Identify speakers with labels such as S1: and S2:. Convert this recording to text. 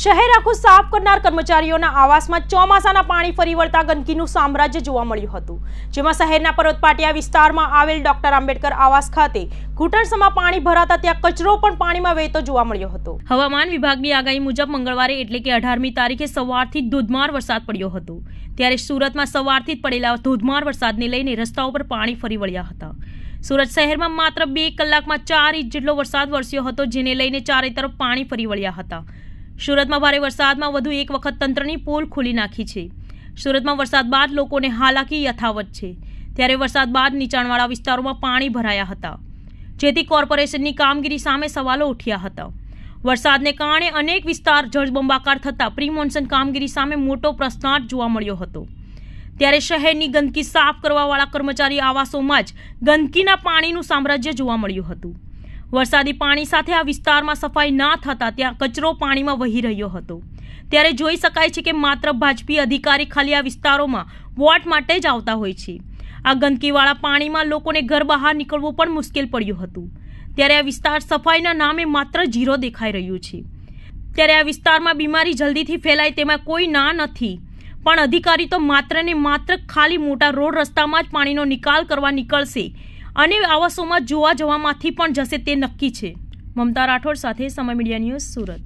S1: શહેર આખું સાફ કરનાર કર્મચારીઓના આવાસમાં ચોમાસાના પાણી ફરી વળતા ગંદકીનું સામ્રાજ્ય જોવા મળ્યું હતું જેમાં શહેરના પર્વતપાટિયા વિસ્તારમાં આવેલ ડોક્ટર આંબેડકર આવાસ ખાતે ઘૂંટણસમાં પાણી ભરાતા ત્યાં કચરો પણ પાણીમાં વહેતો જોવા મળ્યો હતો હવામાન વિભાગની આગાહી મુજબ મંગળવારે એટલે કે અઢારમી તારીખે સવારથી ધોધમાર વરસાદ પડ્યો હતો ત્યારે સુરતમાં સવારથી જ પડેલા ધોધમાર વરસાદને લઈને રસ્તાઓ પર પાણી ફરી વળ્યા હતા સુરત શહેરમાં માત્ર બે કલાકમાં ચાર ઇંચ જેટલો વરસાદ વરસ્યો હતો જેને લઈને ચારે તરફ પાણી ફરી વળ્યા હતા સુરતમાં ભારે વરસાદમાં વધુ એક વખત તંત્રની પોલ ખોલી નાખી છે સુરતમાં વરસાદ બાદ લોકોને હાલાકી યથાવત છે ત્યારે વરસાદ બાદ નીચાણવાળા વિસ્તારોમાં પાણી ભરાયા હતા જેથી કોર્પોરેશનની કામગીરી સામે સવાલો ઉઠ્યા હતા વરસાદને કારણે અનેક વિસ્તાર જળબંબાકાર થતા પ્રી કામગીરી સામે મોટો પ્રશ્નાર્થ જોવા મળ્યો હતો ત્યારે શહેરની ગંદકી સાફ કરવાવાળા કર્મચારી આવાસોમાં જ ગંદકીના પાણીનું સામ્રાજ્ય જોવા મળ્યું હતું વરસાદી પાણી સાથે આ વિસ્તારમાં સફાઈ ના થતા ત્યાં કચરો પાણીમાં વહી રહ્યો હતો ત્યારે જોઈ શકાય છે કે માત્ર ભાજપી અધિકારી ખાલી આ વિસ્તારોમાં વોટ માટે જ આવતા હોય છે આ ગંદકીવાળા પાણીમાં લોકોને ઘર બહાર નીકળવું પણ મુશ્કેલ પડ્યું હતું ત્યારે આ વિસ્તાર સફાઈના નામે માત્ર ઝીરો દેખાઈ રહ્યું છે ત્યારે આ વિસ્તારમાં બીમારી જલ્દીથી ફેલાય તેમાં કોઈ ના નથી પણ અધિકારી તો માત્ર ને માત્ર ખાલી મોટા રોડ રસ્તામાં જ પાણીનો નિકાલ કરવા નીકળશે અને આવા શોમાં જોવા જવામાંથી પણ જશે તે નક્કી છે મમતા રાઠોડ સાથે સમય મીડિયા ન્યૂઝ સુરત